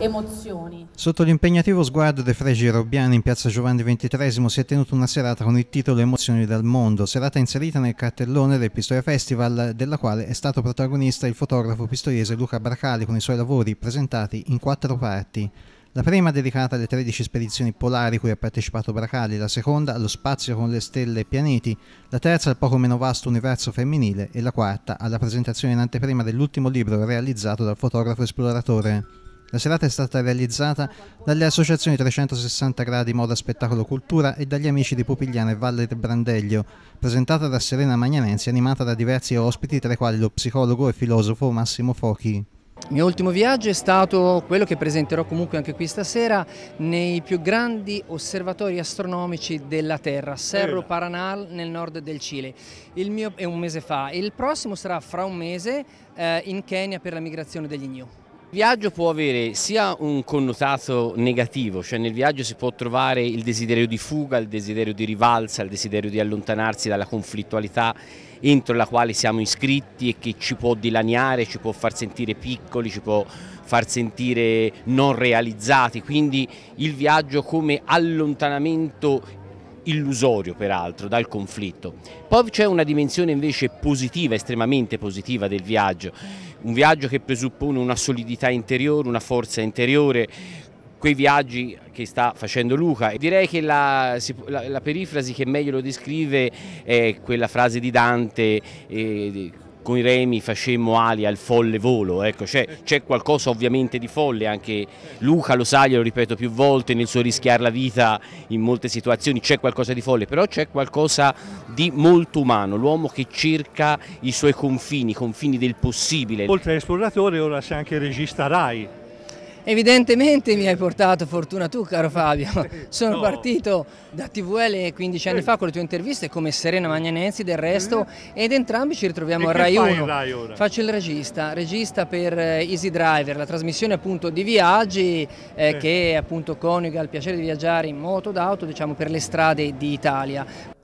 emozioni. Sotto l'impegnativo sguardo dei fregi robbiani in piazza Giovanni XXIII si è tenuta una serata con il titolo Emozioni dal mondo, serata inserita nel cartellone del Pistoia Festival della quale è stato protagonista il fotografo pistoiese Luca Bracali con i suoi lavori presentati in quattro parti. La prima dedicata alle 13 spedizioni polari cui ha partecipato Bracali, la seconda allo spazio con le stelle e pianeti, la terza al poco meno vasto universo femminile e la quarta alla presentazione in anteprima dell'ultimo libro realizzato dal fotografo esploratore. La serata è stata realizzata dalle associazioni 360 gradi Moda Spettacolo Cultura e dagli amici di Pupigliano e Valle del Brandeglio, presentata da Serena Magnanensi animata da diversi ospiti, tra i quali lo psicologo e filosofo Massimo Fochi. Il mio ultimo viaggio è stato quello che presenterò comunque anche qui stasera nei più grandi osservatori astronomici della Terra, Cerro Paranal nel nord del Cile. Il mio è un mese fa, il prossimo sarà fra un mese eh, in Kenya per la migrazione degli gnu. Il viaggio può avere sia un connotato negativo, cioè nel viaggio si può trovare il desiderio di fuga, il desiderio di rivalsa, il desiderio di allontanarsi dalla conflittualità entro la quale siamo iscritti e che ci può dilaniare, ci può far sentire piccoli, ci può far sentire non realizzati, quindi il viaggio come allontanamento illusorio peraltro dal conflitto. Poi c'è una dimensione invece positiva, estremamente positiva del viaggio, un viaggio che presuppone una solidità interiore, una forza interiore, quei viaggi che sta facendo Luca. Direi che la, la, la perifrasi che meglio lo descrive è quella frase di Dante. Eh, con i remi facemmo ali al folle volo, ecco, c'è, qualcosa ovviamente di folle, anche Luca lo sa, glielo ripeto più volte, nel suo rischiare la vita in molte situazioni c'è qualcosa di folle, però c'è qualcosa di molto umano, l'uomo che cerca i suoi confini, i confini del possibile. Oltre all'esploratore ora sei anche regista Rai. Evidentemente mi hai portato fortuna tu, caro Fabio. Sono no. partito da TVL 15 anni eh. fa con le tue interviste, come Serena Magnanenzi del resto, eh. ed entrambi ci ritroviamo e a Rai 1. Rai Faccio il regista, regista per eh, Easy Driver, la trasmissione appunto di viaggi eh, che appunto coniuga il piacere di viaggiare in moto, d'auto, diciamo per le strade d'Italia.